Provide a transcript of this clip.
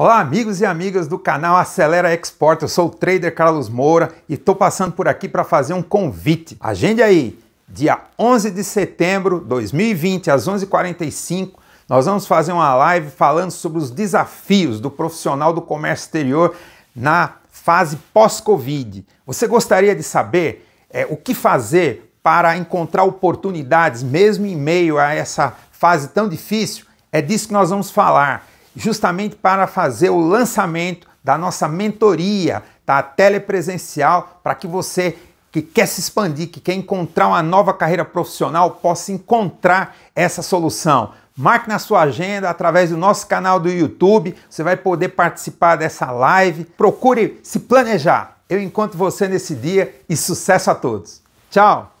Olá, amigos e amigas do canal Acelera Export. Eu sou o trader Carlos Moura e estou passando por aqui para fazer um convite. Agende aí, dia 11 de setembro de 2020, às 11h45, nós vamos fazer uma live falando sobre os desafios do profissional do comércio exterior na fase pós-Covid. Você gostaria de saber é, o que fazer para encontrar oportunidades mesmo em meio a essa fase tão difícil? É disso que nós vamos falar justamente para fazer o lançamento da nossa mentoria, tá? Telepresencial, para que você que quer se expandir, que quer encontrar uma nova carreira profissional, possa encontrar essa solução. Marque na sua agenda através do nosso canal do YouTube, você vai poder participar dessa live. Procure se planejar. Eu encontro você nesse dia e sucesso a todos. Tchau!